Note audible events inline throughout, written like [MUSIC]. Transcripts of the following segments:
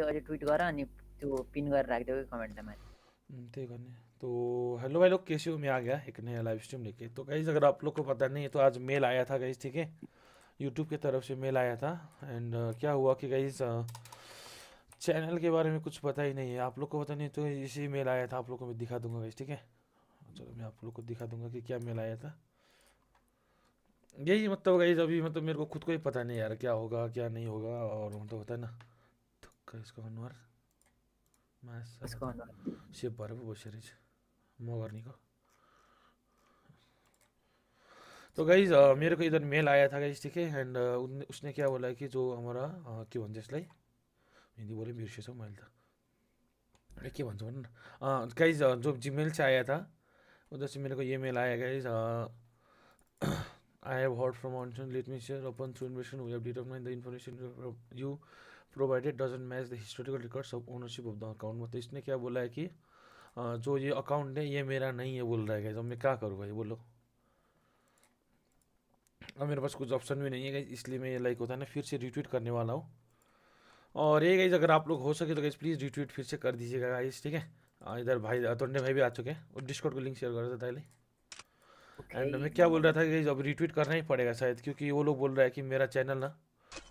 अहिले अहिले ट्विट गर अनि त्यो पिन गरेर राखिदेऊ कि कमेन्टलाई मैले त्यही गर्ने तो हेलो भाई लोग केसी हो आ गया एक नया लाइव स्ट्रीम लेके तो गाइज अगर आप लोग को पता नहीं है तो आज मेल आया था गाइज ठीक है यूट्यूब की तरफ से मेल आया था एंड uh, क्या हुआ कि गाइज चैनल के बारे में कुछ पता ही नहीं है आप लोग को पता नहीं तो इसी मेल आया था आप लोग को मैं दिखा दूंगा गाइज ठीक है चलो मैं आप लोग को दिखा दूंगा कि क्या मेल आया था यही मतलब गाइज अभी मतलब मेरे को खुद को ही पता नहीं यार क्या होगा क्या नहीं होगा और मतलब होता है ना Kayısko Anwar. Mas. Kayısko Anwar. Şey var bu boşeriz. मोगर्नी को तो गाइज मेरे को इधर मेल आया था गाइज ठीक है एंड उसने क्या बोला कि जो हमारा के भन्छ यसलाई हिन्दी बोले बिर्सेछु मैले त के भन्छु भन न गाइज जो जिमेल चाहिँ आया था उधर से मेरे को ये मेल आया guys I have heard from Anton. Let me share upon through investigation. We have determined the information you provided doesn't match the historical records of ownership of the account मतलब इसने क्या बोला है कि जो ये अकाउंट है ये मेरा नहीं है बोल रहा है तो मैं क्या करूँ भाई बोलो अब मेरे पास कुछ ऑप्शन भी नहीं है इसलिए मैं ये लाइक होता है ना फिर से रिट्वीट करने वाला हूँ और ये गाइज अगर आप लोग हो सके तो गाइज प्लीज़ रिट्वीट फिर से कर दीजिएगा गाइज ठीक है इधर भाई तोंडे भाई भी आ चुके हैं और डिस्काउंट को लिंक शेयर कर देता पहले एंड okay. मैं क्या बोल रहा था कि अब रिट्वीट करना ही पड़ेगा शायद क्योंकि वो लोग बोल रहा है कि मेरा चैनल ना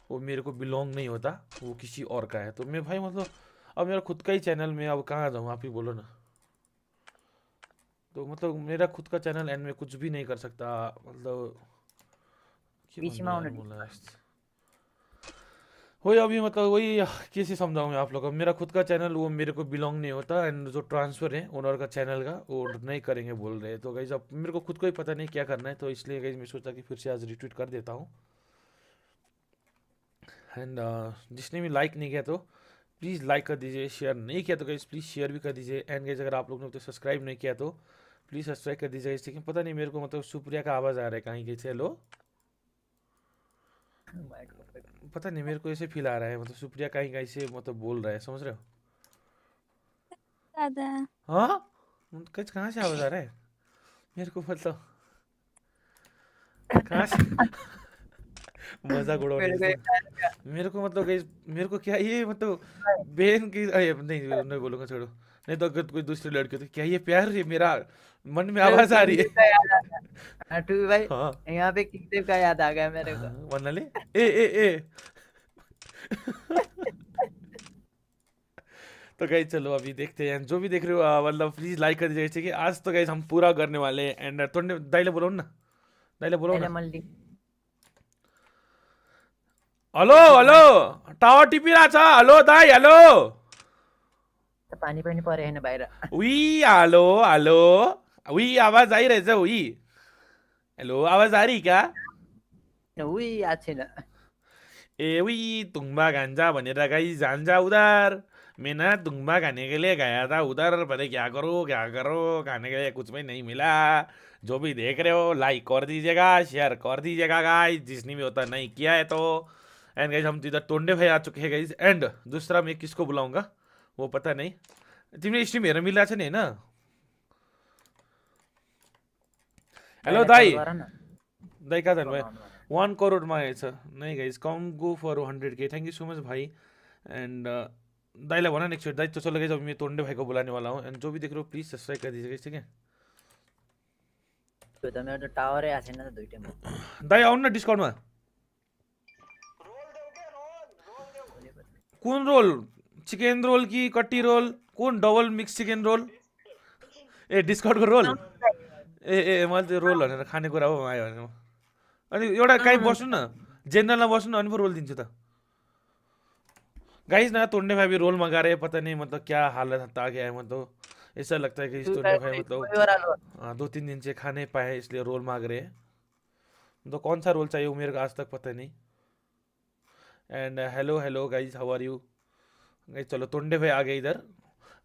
वो मेरे को बिलोंग नहीं होता वो किसी और का है तो मैं भाई मतलब अब मेरा खुद का ही चैनल में अब कहाँ जाऊँ आप ही बोलो ना तो मतलब मेरा खुद का चैनल एंड में कुछ भी नहीं कर सकता मतलब वही अभी मतलब वही हाँ, कैसे समझाऊँ आप लोग मेरा खुद का चैनल वो मेरे को बिलोंग नहीं होता एंड जो ट्रांसफ़र है ओनर का चैनल का वो नहीं करेंगे बोल रहे हैं तो गई अब मेरे को खुद को ही पता नहीं क्या करना है तो इसलिए गई मैं सोचा कि फिर से आज रिट्वीट कर देता हूँ एंड uh, जिसने भी लाइक नहीं किया तो प्लीज़ लाइक कर दीजिए शेयर नहीं किया तो गई प्लीज़ शेयर भी कर दीजिए एंड गई अगर आप लोग ने तो सब्सक्राइब नहीं किया तो प्लीज़ सब्सक्राइब कर दीजिए लेकिन पता नहीं मेरे को मतलब सुप्रिया का आवाज़ आ रहा है कहीं गई हेलो पता नहीं मेरे को ऐसे फील आ रहा है मतलब सुप्रिया कहीं कहीं से मतलब बोल रहा है समझ रहे हो दादा हाँ कुछ कहाँ से आवाज आ रहा है मेरे को मतलब कहाँ से मजाक उड़ा मेरे को मतलब मेरे को क्या ये मतलब बहन की अरे नहीं नहीं बोलूंगा छोड़ो नहीं तो अगर कोई दूसरी लड़की तो क्या ये प्यार है मेरा मन में आवाज आ रही है टू तो हाँ, भाई हाँ। यहाँ पे किंगदेव का याद आ गया मेरे को वनले हाँ, ए ए ए [LAUGHS] तो गाइज चलो अभी देखते हैं जो भी देख रहे हो मतलब प्लीज लाइक कर दीजिए कि आज तो गाइज हम पूरा करने वाले हैं एंड uh, तो दाइले बोलो ना दाइले बोलो ना हेलो हेलो टावर टिपिरहेको छ हेलो दाई हेलो पानी पानी परे बाहिर उही हेलो हेलो उही आवाज आइरहेछ उही हेलो आवाज क्या उही ए उही भनेर गाई उधार खाने के लिए गया था उधर क्या करो क्या करो खाने के लिए कुछ भी नहीं मिला जो भी देख रहे हो लाइक कर दीजिएगा शेयर कर दीजिएगा गाइस जिसने भी होता नहीं किया है तो एंड गाइस हम तो इधर टोंडे भाई आ चुके हैं गाइस एंड दूसरा मैं किसको बुलाऊंगा वो पता नहीं तिम्रो स्ट्रिम हेर्न मिलिरहेको छ नि होइन हेलो दाई दाई कहाँ जानुभयो वान करोडमा आएछ नै guys come go for hundred K thank you so much भाई एन्ड दाईलाई भन न एकचोटि दाई तो चल गाइज अब मैं तोंडे भाई को बुलाने जो भी देख रहे हो प्लीज सब्सक्राइब कर दीजिए ठीक है आउनु न डिस्काउन्टमा कुन रोल चिकन रोल की कट्टी रोल कुन डबल मिक्स चिकन रोल ए को रोल ए ए मैं तो रोल खाने खानेकुरा हो आए अभी एट कहीं बस न जेनरल में न अनि पो रोल दिखा गाइस ना तोड़ने भाई भी रोल मंगा रहे पता नहीं मतलब क्या हालत आ गया है मतलब ऐसा लगता है कि इस तोड़ने भाई मतलब हाँ, दो तीन दिन से खा नहीं पाए इसलिए रोल मांग रहे हैं तो कौन सा रोल चाहिए वो मेरे को आज तक पता नहीं and hello hello guys how are you guys चलो तोंडे भाई आ गए इधर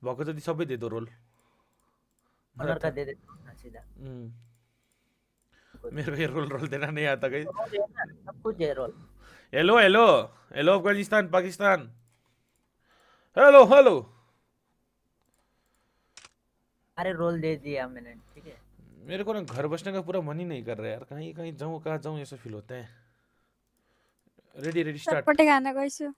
बको तो जल्दी सब दे दो रोल कलर का तो तो- दे दे हाँ, सीधा हम्म। मेरे को रोल रोल देना नहीं आता गाइस सब कुछ है roll hello hello hello Afghanistan Pakistan hello hello अरे रोल दे दिया मैंने ठीक है मेरे को ना घर बसने का पूरा मन ही नहीं कर रहा यार कहीं कहीं जाऊं कहां जाऊं ऐसा फील होता है रेडी रेडी स्टार्ट पटे गाना कोई कैसे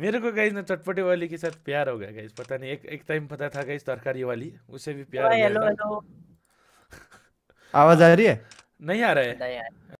मेरे को गाइज ना चटपटी वाली के साथ प्यार हो गया गाइज पता नहीं एक एक टाइम पता था गाइज तरकारी वाली उसे भी प्यार हो गया आवाज आ रही है नहीं आ रहा है